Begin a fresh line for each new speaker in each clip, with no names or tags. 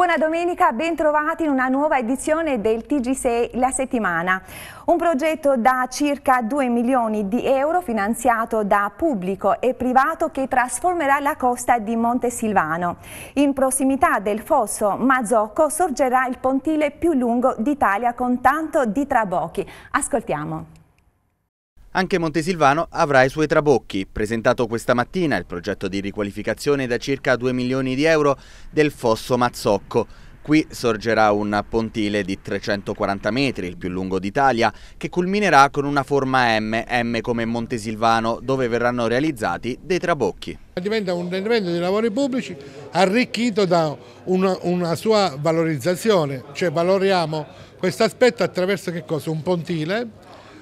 Buona domenica, bentrovati in una nuova edizione del TG6 La Settimana. Un progetto da circa 2 milioni di euro finanziato da pubblico e privato che trasformerà la costa di Montesilvano. In prossimità del fosso Mazzocco sorgerà il pontile più lungo d'Italia con tanto di trabocchi. Ascoltiamo.
Anche Montesilvano avrà i suoi trabocchi. Presentato questa mattina il progetto di riqualificazione da circa 2 milioni di euro del fosso Mazzocco. Qui sorgerà un pontile di 340 metri, il più lungo d'Italia, che culminerà con una forma M, M come Montesilvano, dove verranno realizzati dei trabocchi.
Diventa un rendimento dei lavori pubblici arricchito da una, una sua valorizzazione, cioè valoriamo questo aspetto attraverso Un pontile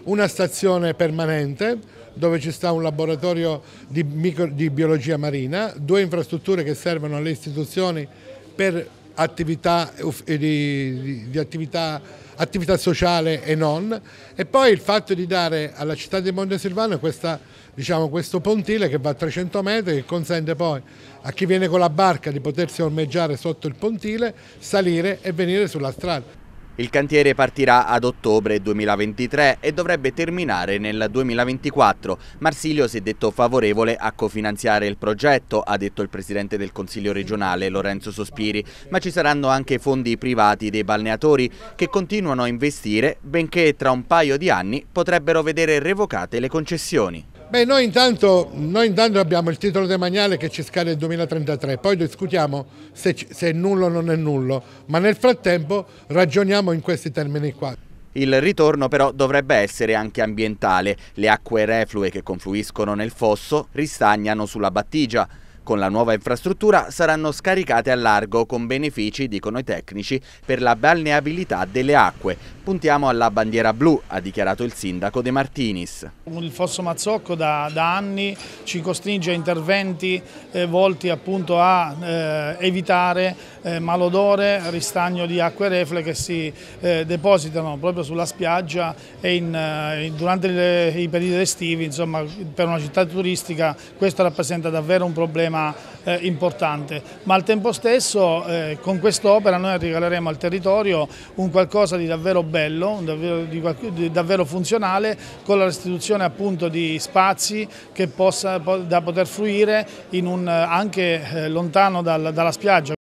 una stazione permanente dove ci sta un laboratorio di, micro, di biologia marina, due infrastrutture che servono alle istituzioni per attività, eh, di, di, di attività, attività, sociale e non e poi il fatto di dare alla città di Montesilvano questa, diciamo, questo pontile che va a 300 metri che consente poi a chi viene con la barca di potersi ormeggiare sotto il pontile, salire e venire sulla strada.
Il cantiere partirà ad ottobre 2023 e dovrebbe terminare nel 2024. Marsilio si è detto favorevole a cofinanziare il progetto, ha detto il presidente del Consiglio regionale Lorenzo Sospiri, ma ci saranno anche fondi privati dei balneatori che continuano a investire, benché tra un paio di anni potrebbero vedere revocate le concessioni.
Beh, noi intanto, noi intanto, abbiamo il titolo demaniale che ci scade il 2033, poi discutiamo se, se, è nullo o non è nullo, ma nel frattempo ragioniamo in questi termini qua.
Il ritorno però dovrebbe essere anche ambientale. Le acque reflue che confluiscono nel fosso ristagnano sulla battigia. Con la nuova infrastruttura saranno scaricate a largo con benefici, dicono i tecnici, per la balneabilità delle acque. Puntiamo alla bandiera blu, ha dichiarato il sindaco De Martinis.
Il Fosso Mazzocco da, da anni ci costringe a interventi eh, volti appunto a eh, evitare eh, malodore, ristagno di acque refle che si eh, depositano proprio sulla spiaggia e eh, in, durante le, i periodi estivi, insomma per una città turistica questo rappresenta davvero un problema problema eh, importante, ma al tempo stesso eh, con quest'opera noi regaleremo al territorio un qualcosa di davvero bello, davvero, di, di davvero funzionale con la restituzione appunto di spazi che possa, da poter fruire un, eh, anche eh, lontano dal, dalla spiaggia.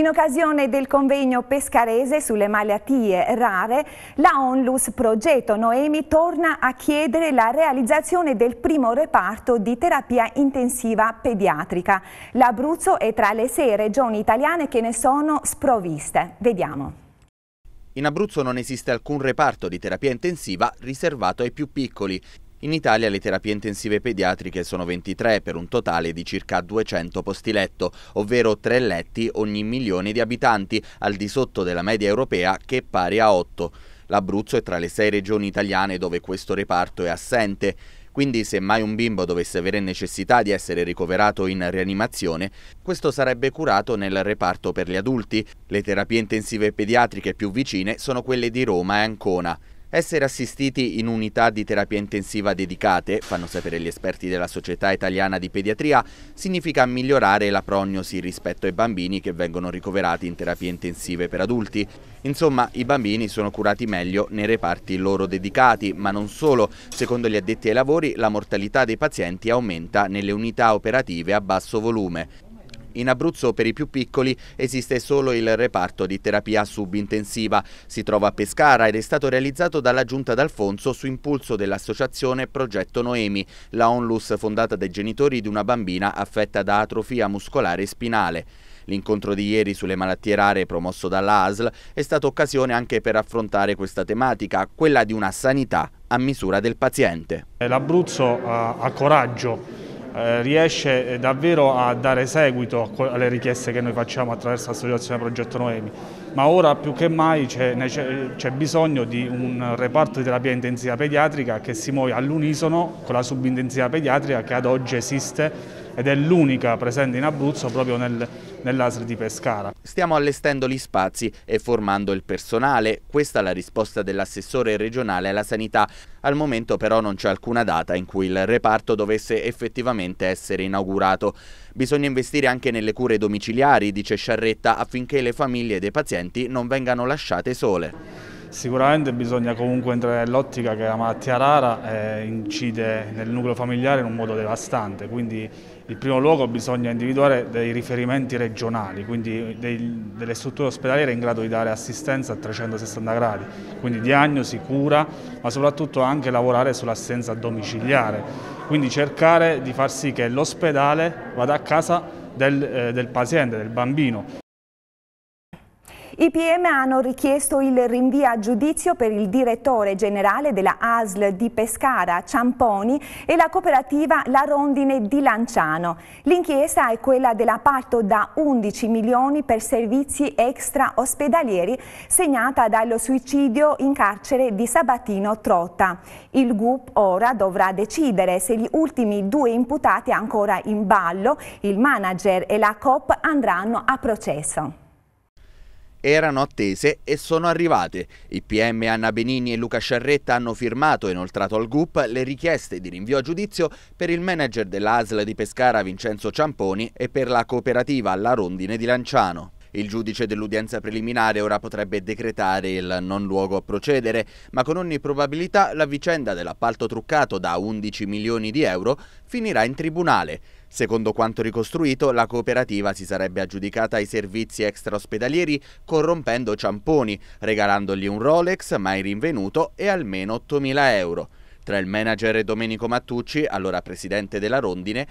In occasione del convegno pescarese sulle malattie rare, la Onlus Progetto Noemi torna a chiedere la realizzazione del primo reparto di terapia intensiva pediatrica. L'Abruzzo è tra le sei regioni italiane che ne sono sprovviste. Vediamo.
In Abruzzo non esiste alcun reparto di terapia intensiva riservato ai più piccoli. In Italia le terapie intensive pediatriche sono 23 per un totale di circa 200 posti letto, ovvero 3 letti ogni milione di abitanti, al di sotto della media europea che è pari a 8. L'Abruzzo è tra le 6 regioni italiane dove questo reparto è assente. Quindi se mai un bimbo dovesse avere necessità di essere ricoverato in rianimazione, questo sarebbe curato nel reparto per gli adulti. Le terapie intensive pediatriche più vicine sono quelle di Roma e Ancona. Essere assistiti in unità di terapia intensiva dedicate, fanno sapere gli esperti della Società Italiana di Pediatria, significa migliorare la prognosi rispetto ai bambini che vengono ricoverati in terapie intensive per adulti. Insomma, i bambini sono curati meglio nei reparti loro dedicati, ma non solo. Secondo gli addetti ai lavori, la mortalità dei pazienti aumenta nelle unità operative a basso volume. In Abruzzo per i più piccoli esiste solo il reparto di terapia subintensiva. Si trova a Pescara ed è stato realizzato dalla Giunta d'Alfonso su impulso dell'associazione Progetto Noemi, la onlus fondata dai genitori di una bambina affetta da atrofia muscolare spinale. L'incontro di ieri sulle malattie rare promosso dalla ASL è stata occasione anche per affrontare questa tematica, quella di una sanità a misura del paziente.
L'Abruzzo ha coraggio eh, riesce eh, davvero a dare seguito alle richieste che noi facciamo attraverso l'associazione Progetto Noemi, ma ora più che mai c'è bisogno di un reparto di terapia intensiva pediatrica che si muove all'unisono con la subintensità pediatrica che
ad oggi esiste ed è l'unica presente in Abruzzo proprio nel, nell'ASL di Pescara. Stiamo allestendo gli spazi e formando il personale, questa è la risposta dell'assessore regionale alla sanità. Al momento però non c'è alcuna data in cui il reparto dovesse effettivamente essere inaugurato. Bisogna investire anche nelle cure domiciliari, dice Sciarretta, affinché le famiglie dei pazienti non vengano lasciate sole. Sicuramente bisogna comunque entrare nell'ottica che la malattia rara eh, incide nel nucleo familiare in un modo
devastante, quindi in primo luogo bisogna individuare dei riferimenti regionali, quindi dei, delle strutture ospedaliere in grado di dare assistenza a 360 gradi, quindi diagnosi, cura, ma soprattutto anche lavorare sull'assistenza domiciliare, quindi cercare di far sì che l'ospedale vada a casa del, eh, del paziente, del bambino.
I PM hanno richiesto il rinvio a giudizio per il direttore generale della ASL di Pescara, Ciamponi, e la cooperativa La Rondine di Lanciano. L'inchiesta è quella dell'appalto da 11 milioni per servizi extra ospedalieri segnata dallo suicidio in carcere di Sabatino Trotta. Il GUP ora dovrà decidere se gli ultimi due imputati ancora in ballo, il manager e la COP, andranno a processo
erano attese e sono arrivate. I PM Anna Benini e Luca Sciarretta hanno firmato e inoltrato al GUP le richieste di rinvio a giudizio per il manager dell'ASL di Pescara Vincenzo Ciamponi e per la cooperativa La Rondine di Lanciano. Il giudice dell'udienza preliminare ora potrebbe decretare il non luogo a procedere, ma con ogni probabilità la vicenda dell'appalto truccato da 11 milioni di euro finirà in tribunale. Secondo quanto ricostruito, la cooperativa si sarebbe aggiudicata ai servizi extraospedalieri corrompendo Ciamponi, regalandogli un Rolex mai rinvenuto e almeno 8.000 euro. Tra il manager Domenico Mattucci, allora presidente della Rondine,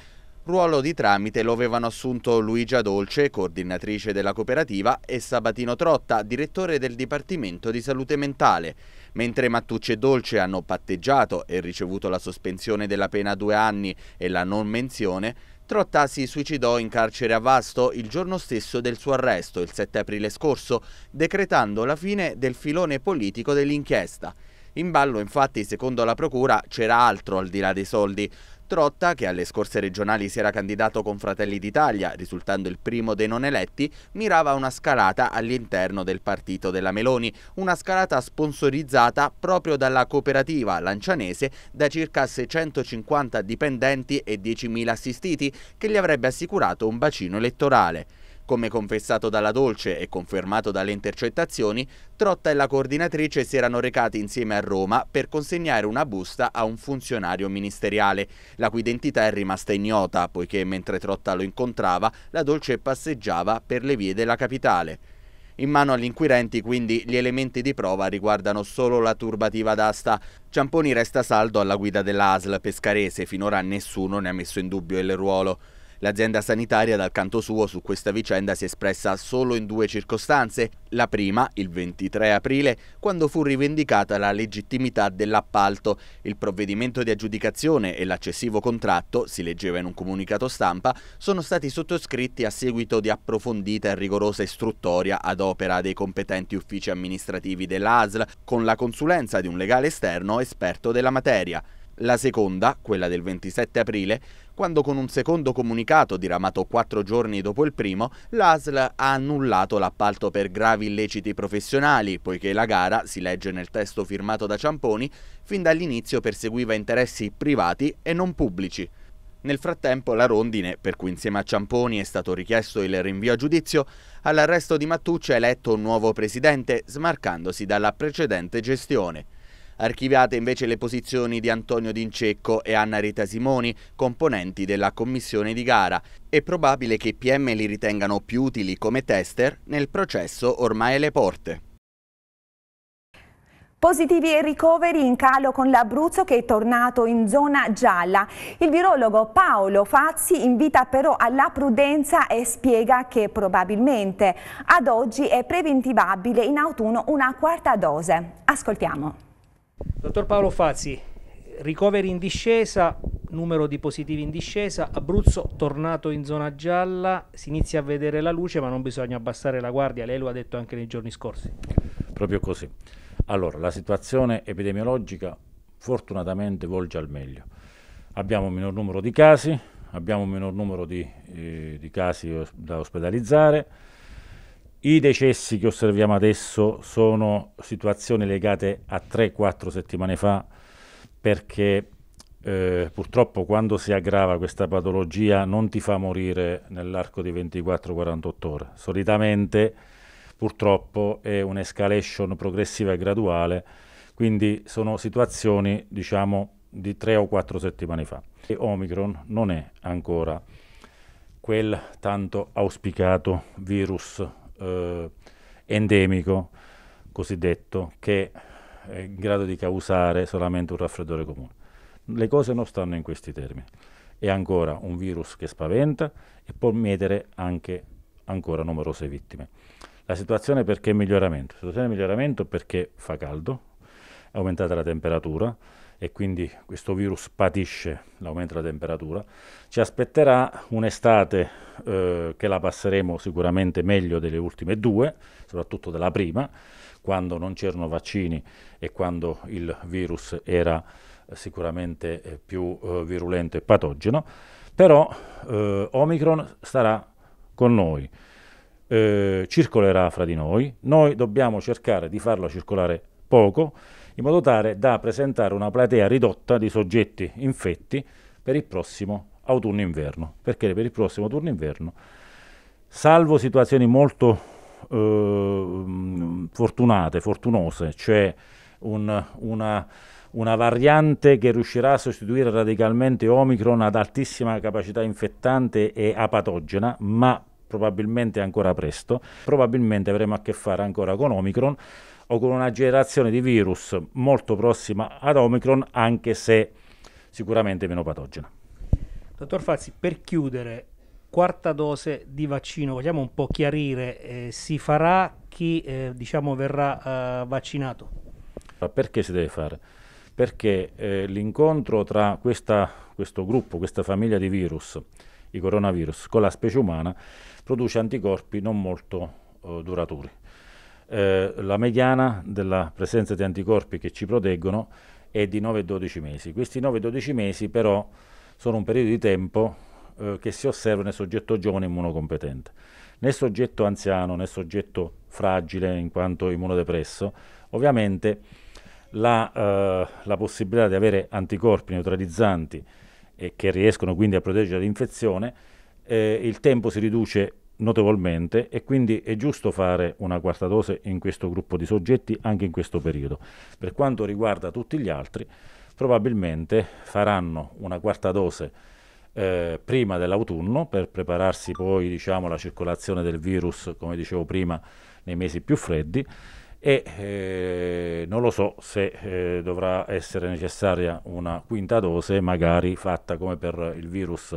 Ruolo di tramite lo avevano assunto Luigia Dolce, coordinatrice della cooperativa, e Sabatino Trotta, direttore del Dipartimento di Salute Mentale. Mentre Mattucci e Dolce hanno patteggiato e ricevuto la sospensione della pena a due anni e la non menzione, Trotta si suicidò in carcere a Vasto il giorno stesso del suo arresto, il 7 aprile scorso, decretando la fine del filone politico dell'inchiesta. In ballo, infatti, secondo la procura, c'era altro al di là dei soldi. Trotta, che alle scorse regionali si era candidato con Fratelli d'Italia, risultando il primo dei non eletti, mirava una scalata all'interno del partito della Meloni, una scalata sponsorizzata proprio dalla cooperativa lancianese da circa 650 dipendenti e 10.000 assistiti, che gli avrebbe assicurato un bacino elettorale. Come confessato dalla Dolce e confermato dalle intercettazioni, Trotta e la coordinatrice si erano recati insieme a Roma per consegnare una busta a un funzionario ministeriale, la cui identità è rimasta ignota, poiché mentre Trotta lo incontrava, la Dolce passeggiava per le vie della capitale. In mano agli inquirenti quindi gli elementi di prova riguardano solo la turbativa d'asta. Ciamponi resta saldo alla guida dell'ASL pescarese, finora nessuno ne ha messo in dubbio il ruolo. L'azienda sanitaria dal canto suo su questa vicenda si è espressa solo in due circostanze. La prima, il 23 aprile, quando fu rivendicata la legittimità dell'appalto. Il provvedimento di aggiudicazione e l'accessivo contratto, si leggeva in un comunicato stampa, sono stati sottoscritti a seguito di approfondita e rigorosa istruttoria ad opera dei competenti uffici amministrativi dell'ASL, con la consulenza di un legale esterno esperto della materia. La seconda, quella del 27 aprile, quando con un secondo comunicato diramato quattro giorni dopo il primo, l'ASL ha annullato l'appalto per gravi illeciti professionali, poiché la gara, si legge nel testo firmato da Ciamponi, fin dall'inizio perseguiva interessi privati e non pubblici. Nel frattempo la Rondine, per cui insieme a Ciamponi è stato richiesto il rinvio a giudizio, all'arresto di Mattucci ha eletto un nuovo presidente, smarcandosi dalla precedente gestione. Archiviate invece le posizioni di Antonio D'Incecco e Anna Rita Simoni, componenti della commissione di gara. È probabile che i PM li ritengano più utili come tester nel processo ormai alle porte.
Positivi e ricoveri in calo con l'Abruzzo che è tornato in zona gialla. Il virologo Paolo Fazzi invita però alla prudenza e spiega che probabilmente ad oggi è preventivabile in autunno una quarta dose. Ascoltiamo.
Dottor Paolo Fazzi, ricoveri in discesa, numero di positivi in discesa, Abruzzo tornato in zona gialla, si inizia a vedere la luce ma non bisogna abbassare la guardia, lei lo ha detto anche nei giorni scorsi.
Proprio così. Allora, la situazione epidemiologica fortunatamente volge al meglio. Abbiamo un minor numero di casi, abbiamo un minor numero di, eh, di casi da ospedalizzare, i decessi che osserviamo adesso sono situazioni legate a 3-4 settimane fa perché eh, purtroppo quando si aggrava questa patologia non ti fa morire nell'arco di 24-48 ore. Solitamente purtroppo è un'escalation progressiva e graduale, quindi sono situazioni diciamo di 3 o 4 settimane fa. E Omicron non è ancora quel tanto auspicato virus eh, endemico cosiddetto che è in grado di causare solamente un raffreddore comune. Le cose non stanno in questi termini. È ancora un virus che spaventa e può mietere anche ancora numerose vittime. La situazione perché miglioramento? La situazione è miglioramento perché fa caldo, è aumentata la temperatura, e quindi questo virus patisce l'aumento della temperatura, ci aspetterà un'estate eh, che la passeremo sicuramente meglio delle ultime due, soprattutto della prima, quando non c'erano vaccini e quando il virus era eh, sicuramente eh, più eh, virulento e patogeno, però eh, Omicron starà con noi. Eh, circolerà fra di noi, noi dobbiamo cercare di farlo circolare poco, in modo tale da presentare una platea ridotta di soggetti infetti per il prossimo autunno-inverno, perché per il prossimo autunno-inverno, salvo situazioni molto eh, fortunate, fortunose, cioè un, una, una variante che riuscirà a sostituire radicalmente Omicron ad altissima capacità infettante e apatogena, ma probabilmente ancora presto, probabilmente avremo a che fare ancora con Omicron o con una generazione di virus molto prossima ad Omicron, anche se sicuramente meno patogena.
Dottor Fazzi, per chiudere, quarta dose di vaccino, vogliamo un po' chiarire, eh, si farà chi eh, diciamo verrà eh, vaccinato?
Perché si deve fare? Perché eh, l'incontro tra questa, questo gruppo, questa famiglia di virus, i coronavirus, con la specie umana produce anticorpi non molto eh, duraturi. Eh, la mediana della presenza di anticorpi che ci proteggono è di 9-12 mesi. Questi 9-12 mesi però sono un periodo di tempo eh, che si osserva nel soggetto giovane immunocompetente. Nel soggetto anziano, nel soggetto fragile in quanto immunodepresso, ovviamente la, eh, la possibilità di avere anticorpi neutralizzanti e che riescono quindi a proteggere l'infezione eh, il tempo si riduce notevolmente e quindi è giusto fare una quarta dose in questo gruppo di soggetti anche in questo periodo. Per quanto riguarda tutti gli altri, probabilmente faranno una quarta dose eh, prima dell'autunno per prepararsi poi diciamo, alla circolazione del virus, come dicevo prima, nei mesi più freddi e eh, non lo so se eh, dovrà essere necessaria una quinta dose magari fatta come per il virus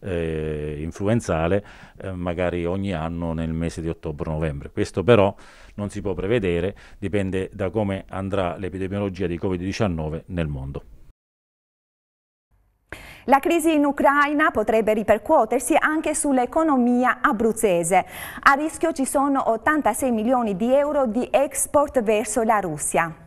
eh, influenzale eh, magari ogni anno nel mese di ottobre-novembre. Questo però non si può prevedere, dipende da come andrà l'epidemiologia di Covid-19 nel mondo.
La crisi in Ucraina potrebbe ripercuotersi anche sull'economia abruzzese. A rischio ci sono 86 milioni di euro di export verso la Russia.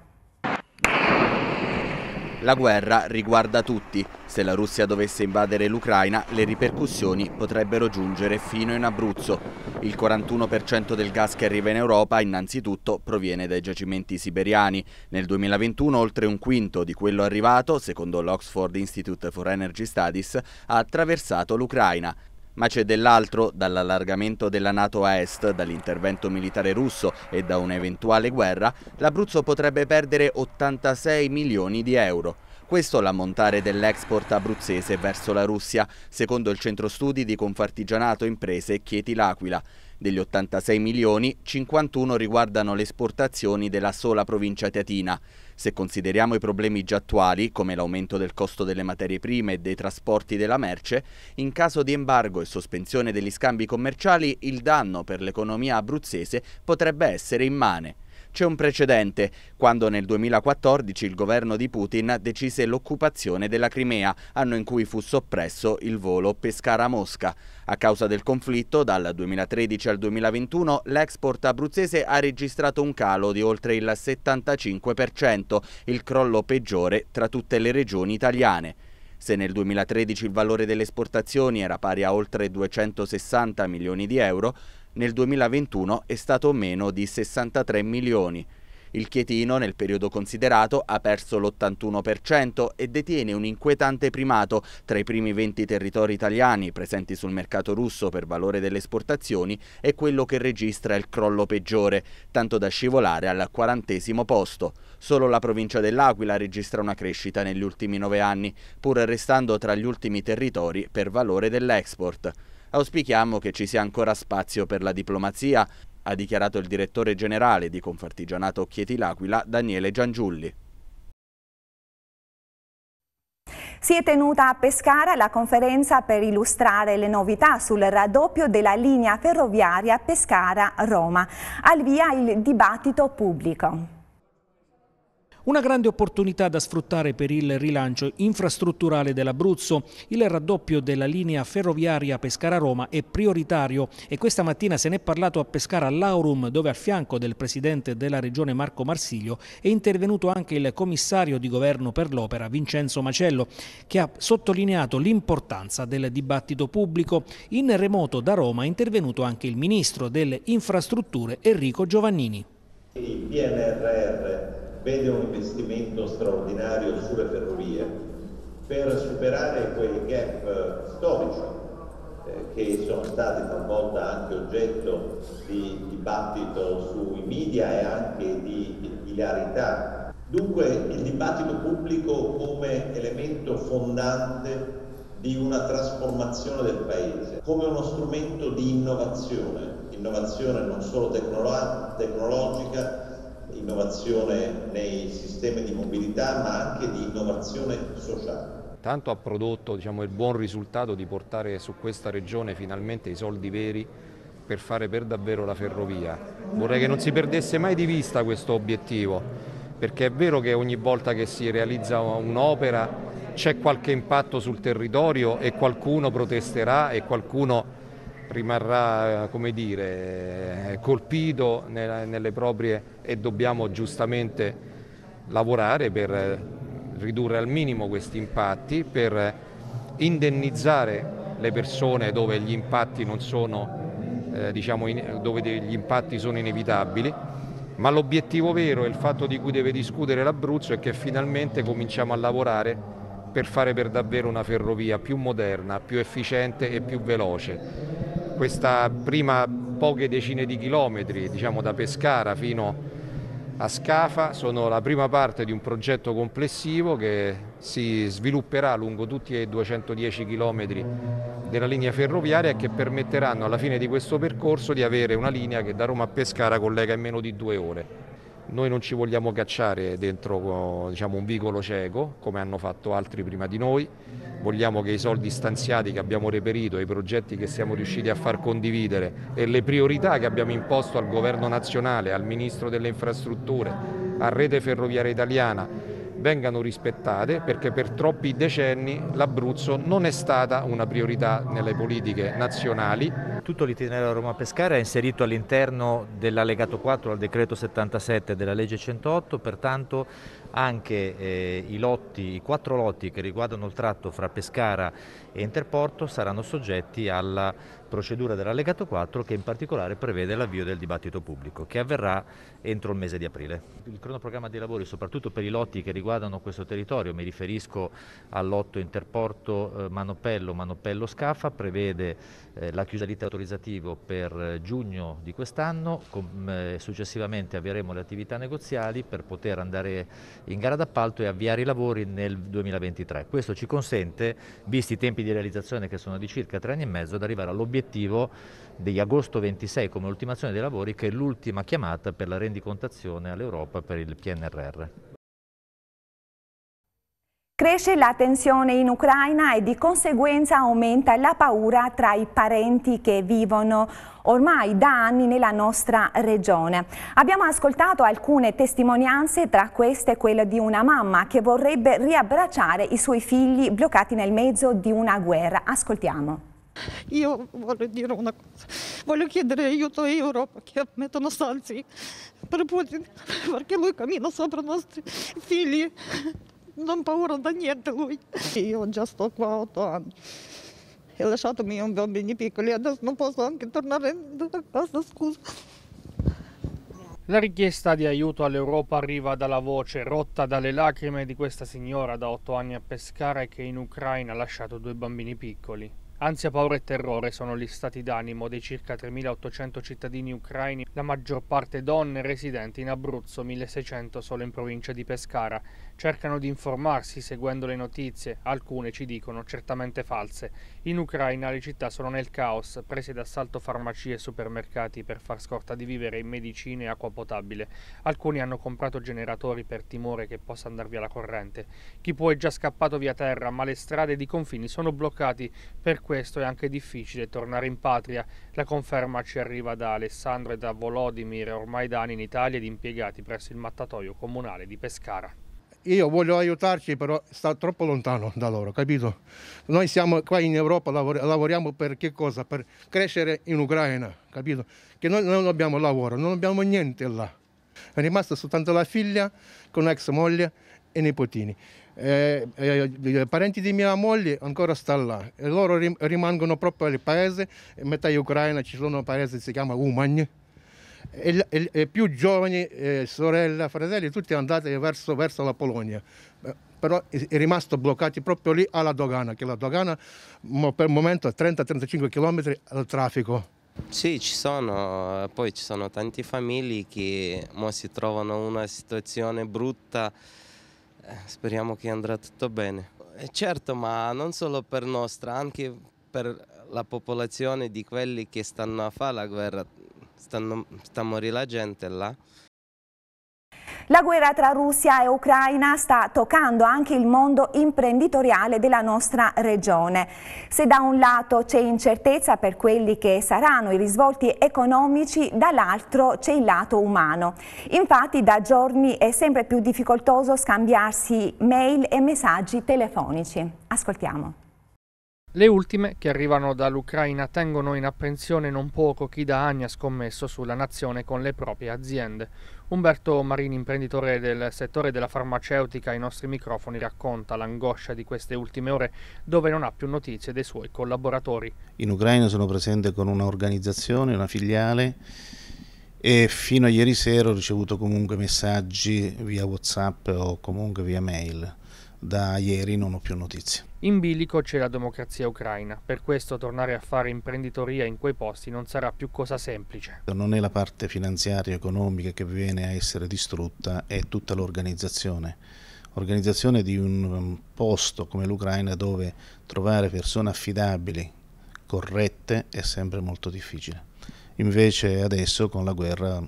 La guerra riguarda tutti. Se la Russia dovesse invadere l'Ucraina, le ripercussioni potrebbero giungere fino in Abruzzo. Il 41% del gas che arriva in Europa innanzitutto proviene dai giacimenti siberiani. Nel 2021 oltre un quinto di quello arrivato, secondo l'Oxford Institute for Energy Studies, ha attraversato l'Ucraina. Ma c'è dell'altro, dall'allargamento della Nato a est, dall'intervento militare russo e da un'eventuale guerra, l'Abruzzo potrebbe perdere 86 milioni di euro. Questo l'ammontare dell'export abruzzese verso la Russia, secondo il centro studi di Confartigianato Imprese Chieti L'Aquila. Degli 86 milioni, 51 riguardano le esportazioni della sola provincia teatina. Se consideriamo i problemi già attuali, come l'aumento del costo delle materie prime e dei trasporti della merce, in caso di embargo e sospensione degli scambi commerciali il danno per l'economia abruzzese potrebbe essere immane. C'è un precedente, quando nel 2014 il governo di Putin decise l'occupazione della Crimea, anno in cui fu soppresso il volo Pescara-Mosca. A causa del conflitto, dal 2013 al 2021, l'export abruzzese ha registrato un calo di oltre il 75%, il crollo peggiore tra tutte le regioni italiane. Se nel 2013 il valore delle esportazioni era pari a oltre 260 milioni di euro, nel 2021 è stato meno di 63 milioni. Il Chietino, nel periodo considerato, ha perso l'81% e detiene un inquietante primato tra i primi 20 territori italiani presenti sul mercato russo per valore delle esportazioni è quello che registra il crollo peggiore, tanto da scivolare al quarantesimo posto. Solo la provincia dell'Aquila registra una crescita negli ultimi nove anni, pur restando tra gli ultimi territori per valore dell'export. Auspichiamo che ci sia ancora spazio per la diplomazia, ha dichiarato il direttore generale di Confartigianato Chieti L'Aquila, Daniele Giangiulli.
Si è tenuta a Pescara la conferenza per illustrare le novità sul raddoppio della linea ferroviaria Pescara-Roma. Al via il dibattito pubblico. Una grande
opportunità da sfruttare per il rilancio infrastrutturale dell'Abruzzo. Il raddoppio della linea ferroviaria Pescara-Roma è prioritario e questa mattina se n'è parlato a Pescara all'Aurum dove al fianco del presidente della regione Marco Marsiglio è intervenuto anche il commissario di governo per l'opera Vincenzo Macello che ha sottolineato l'importanza del dibattito pubblico. In remoto da Roma è intervenuto anche il ministro delle infrastrutture Enrico Giovannini.
Il PNRR vede un investimento straordinario sulle ferrovie per superare quei gap eh, storici eh, che sono stati talvolta anche oggetto di dibattito sui media e anche di hilarità. Dunque il dibattito pubblico come elemento fondante di una trasformazione del paese, come uno strumento di innovazione, innovazione non solo tecnolo- tecnologica, innovazione nei sistemi di mobilità ma anche di innovazione sociale. Tanto ha prodotto diciamo, il buon risultato di portare su questa regione finalmente i soldi veri per fare per davvero la ferrovia. Vorrei che non si perdesse mai di vista questo obiettivo, perché è vero che ogni volta che si realizza un'opera c'è qualche impatto sul territorio e qualcuno protesterà e qualcuno rimarrà eh, dire, eh, colpito nelle proprie e dobbiamo giustamente lavorare per eh, ridurre al minimo questi impatti, per indennizzare le persone dove gli impatti, sono, eh, diciamo, in, dove gli impatti sono inevitabili, ma l'obiettivo vero e il fatto di cui deve discutere l'Abruzzo è che finalmente cominciamo a lavorare per fare per davvero una ferrovia più moderna, più efficiente e più veloce questa prima poche decine di chilometri, diciamo da Pescara fino a Scafa, sono la prima parte di un progetto complessivo che si svilupperà lungo tutti e 210 chilometri della linea ferroviaria e che permetteranno alla fine di questo percorso di avere una linea che da Roma a Pescara collega in meno di due ore. Noi non ci vogliamo cacciare dentro diciamo, un vicolo cieco, come hanno fatto altri prima di noi. Vogliamo che i soldi stanziati che abbiamo reperito, i progetti che siamo riusciti a far condividere e le priorità che abbiamo imposto al Governo nazionale, al Ministro delle Infrastrutture, a Rete Ferroviaria Italiana, vengano rispettate perché per troppi decenni l'Abruzzo non è stata una priorità nelle politiche nazionali. Tutto l'itinerario Roma-Pescara è inserito all'interno dell'allegato 4 al decreto 77 della legge 108, pertanto anche eh, i, lotti, i quattro lotti che riguardano il tratto fra Pescara e Interporto saranno soggetti alla procedura dell'allegato 4 che in particolare prevede l'avvio del dibattito pubblico che avverrà entro il mese di aprile. Il cronoprogramma dei lavori soprattutto per i lotti che riguardano questo territorio, mi riferisco al lotto interporto eh, Manopello, Manopello Scafa, prevede eh, la chiusa autorizzativo per eh, giugno di quest'anno, successivamente avvieremo le attività negoziali per poter andare in gara d'appalto e avviare i lavori nel 2023. Questo ci consente, visti i tempi di realizzazione che sono di circa tre anni e mezzo, di arrivare all'obiettivo l'obiettivo di agosto 26 come ultimazione dei lavori che è l'ultima chiamata per la rendicontazione all'Europa per il PNRR.
Cresce la tensione in Ucraina e di conseguenza aumenta la paura tra i parenti che vivono ormai da anni nella nostra regione. Abbiamo ascoltato alcune testimonianze, tra queste quella di una mamma che vorrebbe riabbracciare i suoi figli bloccati nel mezzo di una guerra. Ascoltiamo. Io voglio dire una cosa, voglio chiedere aiuto a Europa che mettono sanzioni per Putin perché lui cammina sopra i nostri figli, non paura da niente lui. Io già sto qua a otto anni e ho lasciato miei bambini piccoli, adesso non posso anche tornare a casa, scusa.
La richiesta di aiuto all'Europa arriva dalla voce rotta dalle lacrime di questa signora da otto anni a Pescara che in Ucraina ha lasciato due bambini piccoli. Ansia, paura e terrore sono gli stati d'animo dei circa 3.800 cittadini ucraini, la maggior parte donne residenti in Abruzzo, 1.600 solo in provincia di Pescara cercano di informarsi seguendo le notizie, alcune ci dicono certamente false. In Ucraina le città sono nel caos, prese d'assalto farmacie e supermercati per far scorta di vivere in medicine e acqua potabile. Alcuni hanno comprato generatori per timore che possa andare via la corrente. Chi può è già scappato via terra, ma le strade di confini sono bloccati, per questo è anche difficile tornare in patria. La conferma ci arriva da Alessandro e da Volodimir, ormai da anni in Italia ed impiegati presso il mattatoio comunale di Pescara
io voglio aiutarci, però sta troppo lontano da loro, capito? Noi siamo qua in Europa, lavoriamo per che cosa? Per crescere in Ucraina, capito? Che noi non abbiamo lavoro, non abbiamo niente là. È rimasta soltanto la figlia con ex moglie e nipotini. Eh, eh, I parenti di mia moglie ancora stanno là e loro rimangono proprio nel paese, in metà Ucraina ci sono un paese che si chiama Umani, e, e, e più giovani, eh, sorella, fratelli, tutti andati verso, verso la Polonia però è rimasto bloccato proprio lì alla dogana, che la dogana per il momento è 30-35 km al traffico.
Sì, ci sono, eh, poi ci sono
tante famiglie che mo si trovano in una situazione brutta, eh, speriamo che andrà tutto bene. E eh, certo, ma non solo per nostra, anche per la popolazione di quelli che stanno a fare la guerra, stanno, sta morire la gente là.
La guerra tra Russia e Ucraina sta toccando anche il mondo imprenditoriale della nostra regione. Se da un lato c'è incertezza per quelli che saranno i risvolti economici, dall'altro c'è il lato umano. Infatti da giorni è sempre più difficoltoso scambiarsi mail e messaggi telefonici. Ascoltiamo.
Le ultime, che arrivano dall'Ucraina, tengono in apprensione non poco chi da anni ha scommesso sulla nazione con le proprie aziende. Umberto Marini, imprenditore del settore della farmaceutica, ai nostri microfoni racconta l'angoscia di queste ultime ore dove non ha più notizie dei suoi collaboratori.
In Ucraina sono presente con un'organizzazione, una filiale e fino a ieri sera ho ricevuto comunque messaggi via Whatsapp o comunque via mail da ieri non ho più notizie.
In bilico c'è la democrazia ucraina, per questo tornare a fare imprenditoria in quei posti non sarà più cosa semplice.
Non è la parte finanziaria, e economica che viene a essere distrutta, è tutta l'organizzazione. Organizzazione di un posto come l'Ucraina dove trovare persone affidabili, corrette, è sempre molto difficile. Invece adesso con la guerra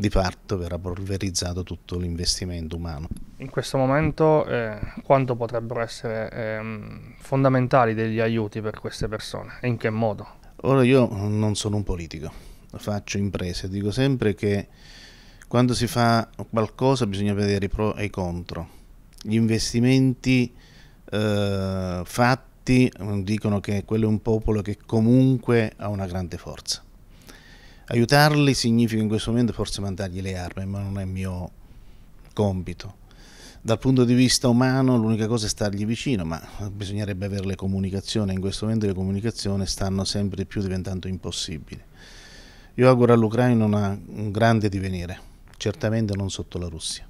di parto verrà polverizzato tutto l'investimento umano.
In questo momento eh, quanto potrebbero essere eh, fondamentali degli aiuti per queste persone e
in che modo? Ora io non sono un politico, faccio imprese, dico sempre che quando si fa qualcosa bisogna vedere i pro e i contro. Gli investimenti eh, fatti mm, dicono che quello è un popolo che comunque ha una grande forza Aiutarli significa in questo momento forse mandargli le armi, ma non è mio compito. Dal punto di vista umano l'unica cosa è stargli vicino, ma bisognerebbe avere le comunicazioni. In questo momento le comunicazioni stanno sempre più diventando impossibili. Io auguro all'Ucraina un grande divenire, certamente non sotto la Russia.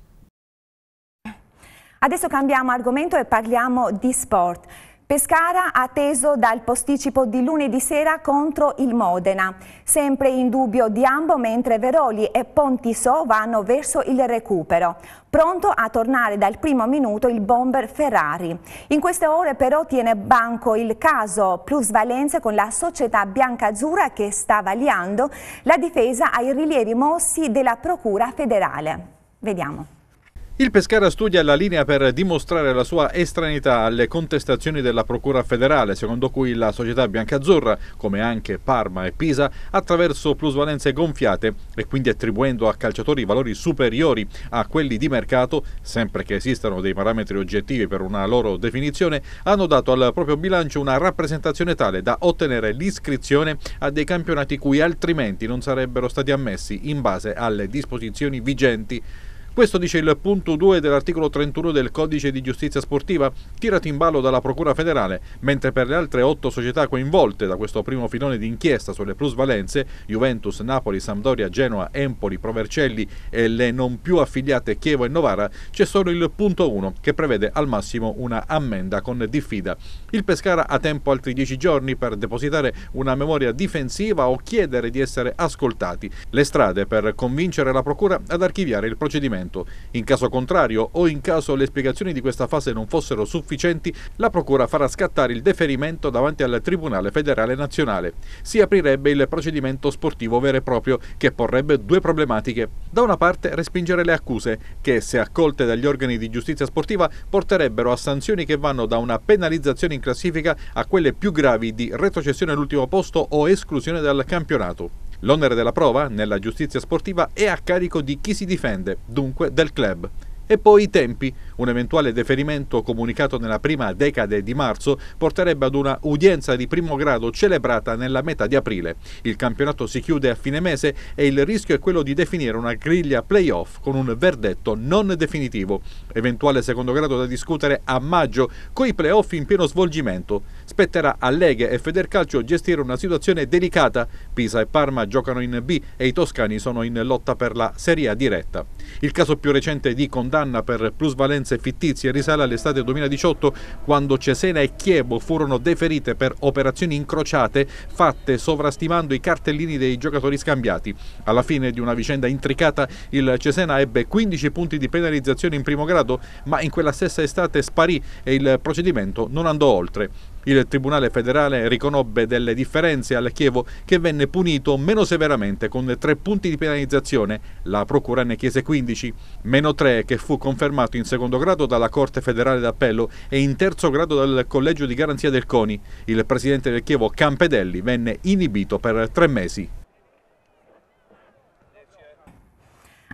Adesso cambiamo argomento e parliamo di sport. Pescara ha teso dal posticipo di lunedì sera contro il Modena. Sempre in dubbio Diambo mentre Veroli e Pontisò vanno verso il recupero. Pronto a tornare dal primo minuto il bomber Ferrari. In queste ore però tiene banco il caso plusvalenze con la società Bianca Azzurra che sta vagliando la difesa ai rilievi mossi della Procura federale. Vediamo.
Il Pescara studia la linea per dimostrare la sua estranità alle contestazioni della Procura federale, secondo cui la società biancazzurra, come anche Parma e Pisa, attraverso plusvalenze gonfiate e quindi attribuendo a calciatori valori superiori a quelli di mercato, sempre che esistano dei parametri oggettivi per una loro definizione, hanno dato al proprio bilancio una rappresentazione tale da ottenere l'iscrizione a dei campionati cui altrimenti non sarebbero stati ammessi in base alle disposizioni vigenti. Questo dice il punto 2 dell'articolo 31 del codice di giustizia sportiva, tirato in ballo dalla Procura federale, mentre per le altre otto società coinvolte da questo primo filone di inchiesta sulle plusvalenze, Juventus, Napoli, Sampdoria, Genoa, Empoli, Provercelli e le non più affiliate Chievo e Novara, c'è solo il punto 1 che prevede al massimo una ammenda con diffida. Il Pescara ha tempo altri 10 giorni per depositare una memoria difensiva o chiedere di essere ascoltati. Le strade per convincere la Procura ad archiviare il procedimento procedimento. In caso contrario o in caso le spiegazioni di questa fase non fossero sufficienti, la Procura farà scattare il deferimento davanti al Tribunale federale nazionale. Si aprirebbe il procedimento sportivo vero e proprio che porrebbe due problematiche. Da una parte respingere le accuse che, se accolte dagli organi di giustizia sportiva, porterebbero a sanzioni che vanno da una penalizzazione in classifica a quelle più gravi di retrocessione all'ultimo posto o esclusione dal campionato. L'onere della prova nella giustizia sportiva è a carico di chi si difende, dunque del club. E poi i tempi. Un eventuale deferimento comunicato nella prima decade di marzo porterebbe ad una udienza di primo grado celebrata nella metà di aprile. Il campionato si chiude a fine mese e il rischio è quello di definire una griglia playoff con un verdetto non definitivo. Eventuale secondo grado da discutere a maggio, coi playoff in pieno svolgimento. Spetterà a Leghe e Federcalcio gestire una situazione delicata. Pisa e Parma giocano in B e i toscani sono in lotta per la Serie A diretta. Il caso più recente di condanna per plusvalenza alleanze fittizie risale all'estate 2018 quando Cesena e Chievo furono deferite per operazioni incrociate fatte sovrastimando i cartellini dei giocatori scambiati. Alla fine di una vicenda intricata il Cesena ebbe 15 punti di penalizzazione in primo grado ma in quella stessa estate sparì e il procedimento non andò oltre. Il Tribunale federale riconobbe delle differenze al Chievo che venne punito meno severamente con tre punti di penalizzazione, la procura ne chiese 15, meno 3 che fu confermato in secondo grado dalla Corte federale d'appello e in terzo grado dal Collegio di garanzia del CONI. Il presidente del Chievo Campedelli venne inibito per tre mesi.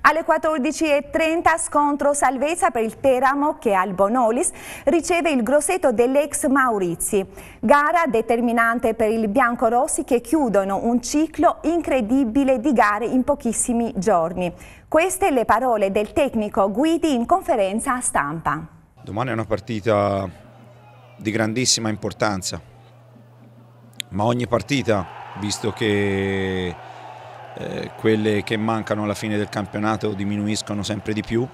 Alle 14.30 scontro salvezza per il Teramo che al Bonolis riceve il grosseto dell'ex Maurizi. Gara determinante per il biancorossi che chiudono un ciclo incredibile di gare in pochissimi giorni. Queste le parole del tecnico Guidi in conferenza a stampa.
Domani è una partita di grandissima importanza, ma ogni partita, visto che eh, quelle che mancano alla fine del campionato diminuiscono sempre di più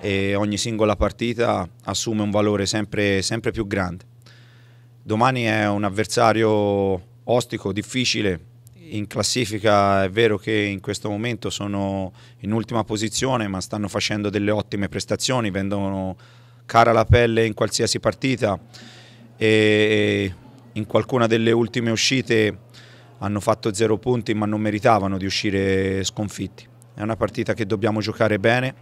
e ogni singola partita assume un valore sempre, sempre più grande. Domani è un avversario ostico, difficile, in classifica è vero che in questo momento sono in ultima posizione ma stanno facendo delle ottime prestazioni, vendono cara la pelle in qualsiasi partita e in qualcuna delle ultime uscite hanno fatto zero punti ma non meritavano di uscire sconfitti. È una partita che dobbiamo giocare bene,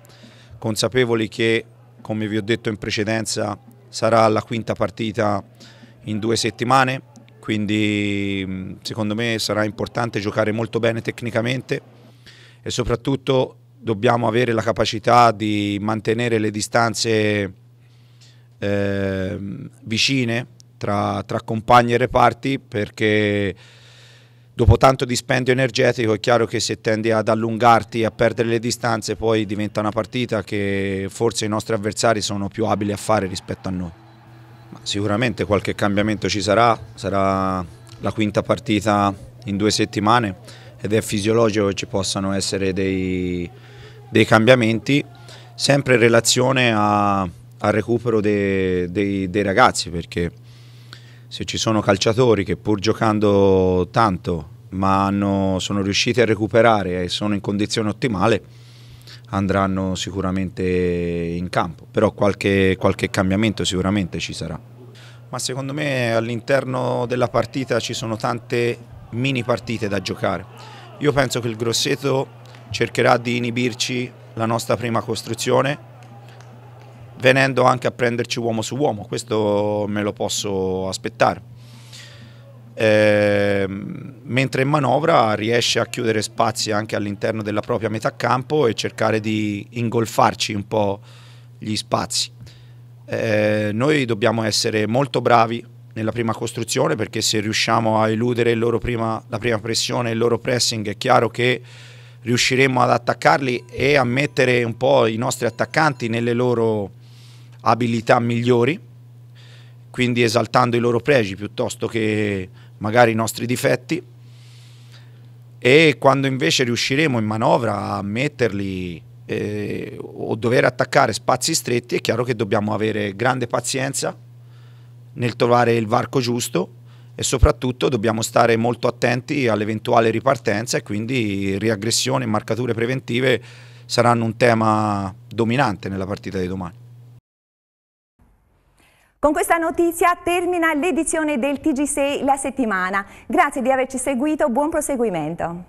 consapevoli che, come vi ho detto in precedenza, sarà la quinta partita in due settimane, quindi mm, secondo me sarà importante giocare molto bene tecnicamente e soprattutto dobbiamo avere la capacità di mantenere le distanze eh, vicine tra, tra compagni e reparti perché dopo tanto dispendio energetico è chiaro che se tendi ad allungarti e a perdere le distanze poi diventa una partita che forse i nostri avversari sono più abili a fare rispetto a noi. Ma sicuramente qualche cambiamento ci sarà, sarà la quinta partita in due settimane ed è fisiologico che ci possano essere dei, dei cambiamenti sempre in relazione a, al recupero dei, dei, dei ragazzi perché se ci sono calciatori che pur giocando tanto ma hanno, sono riusciti a recuperare e sono in condizione ottimale, andranno sicuramente in campo, però qualche, qualche cambiamento sicuramente ci sarà. Ma secondo me all'interno della partita ci sono tante mini partite da giocare. Io penso che il Grosseto cercherà di inibirci la nostra prima costruzione venendo anche a prenderci uomo su uomo, questo me lo posso aspettare eh, mentre in manovra riesce a chiudere spazi anche all'interno della propria metà campo e cercare di ingolfarci un po' gli spazi. Eh, noi dobbiamo essere molto bravi nella prima costruzione perché se riusciamo a eludere prima, la prima pressione e il loro pressing è chiaro che riusciremo ad attaccarli e a mettere un po' i nostri attaccanti nelle loro abilità migliori, quindi esaltando i loro pregi piuttosto che magari i nostri difetti e quando invece riusciremo in manovra a metterli eh, o dover attaccare spazi stretti è chiaro che dobbiamo avere grande pazienza nel trovare il varco giusto e soprattutto dobbiamo stare molto attenti all'eventuale ripartenza e quindi riaggressione e marcature preventive saranno un tema dominante nella partita di domani.
Con questa notizia termina l'edizione del TG6 La Settimana. Grazie di averci seguito, buon proseguimento.